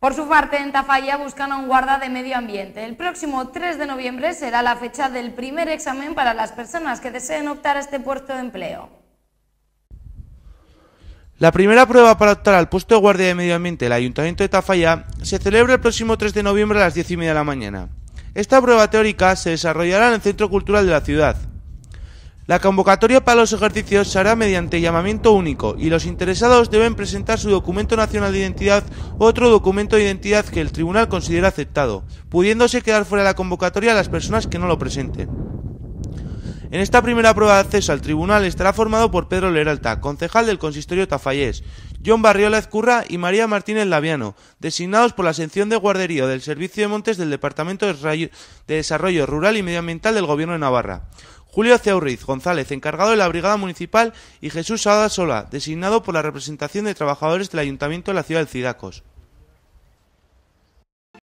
Por su parte, en Tafalla buscan a un guarda de medio ambiente. El próximo 3 de noviembre será la fecha del primer examen para las personas que deseen optar a este puesto de empleo. La primera prueba para optar al puesto de guardia de medio ambiente del Ayuntamiento de Tafalla se celebra el próximo 3 de noviembre a las 10 y media de la mañana. Esta prueba teórica se desarrollará en el Centro Cultural de la ciudad. La convocatoria para los ejercicios se hará mediante llamamiento único y los interesados deben presentar su documento nacional de identidad o otro documento de identidad que el tribunal considere aceptado, pudiéndose quedar fuera de la convocatoria las personas que no lo presenten. En esta primera prueba de acceso al tribunal estará formado por Pedro Leralta, concejal del consistorio Tafallés, John Barriola Ezcurra y María Martínez Laviano, designados por la sección de guardería del Servicio de Montes del Departamento de Desarrollo Rural y Medioambiental del Gobierno de Navarra. Julio Ceurriz González, encargado de la Brigada Municipal, y Jesús Sada Sola, designado por la representación de trabajadores del Ayuntamiento de la Ciudad de Cidacos.